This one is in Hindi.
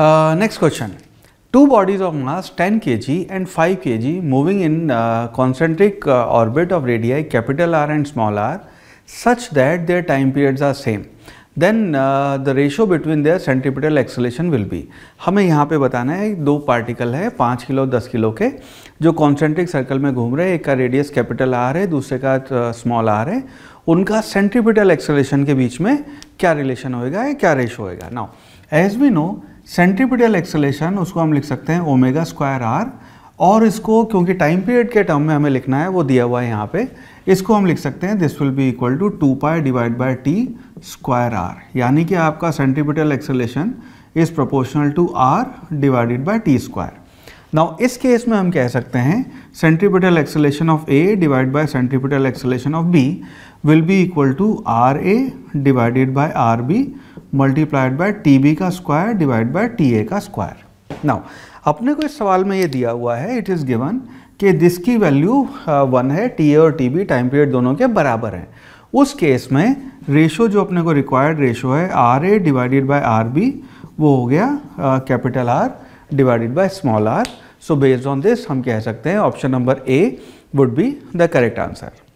next question two bodies of mass 10 g and 5 g moving in concentric orbit of radia capital R and small r such that their time periods are same then the ratio between their centripetal acceleration will be हमें यहाँ पे बताना है दो पार्टिकल है पाँच किलो दस किलो के जो कॉन्सेंट्रिक सर्कल में घूम रहे हैं एक का रेडियस कैपिटल आर है दूसरे का स्मॉल uh, आर है उनका सेंट्रिपिटल एक्सलेशन के बीच में क्या रिलेशन होएगा या क्या रेशो होएगा now as we know centripetal acceleration उसको हम लिख सकते हैं ओमेगा स्क्वायर आर और इसको क्योंकि टाइम पीरियड के टर्म में हमें लिखना है वो दिया हुआ है यहाँ पे इसको हम लिख सकते हैं this will be equal to two pi divide by T square R यानी कि आपका centripetal acceleration is proportional to R divided by T square now इस केस में हम कह सकते हैं centripetal acceleration of A divide by centripetal acceleration of B will be equal to R A divided by R B multiplied by T B का square divide by T A का स्क्वायर नाउ अपने को इस सवाल में ये दिया हुआ है इट इज़ गिवन कि जिसकी वैल्यू वन है टी ए और टी बी टाइम पीरियड दोनों के बराबर हैं उस केस में रेशो जो अपने को रिक्वायर्ड रेशो है R A divided by R B वो हो गया capital R divided by small R so based on this हम कह सकते हैं option number A would be the correct answer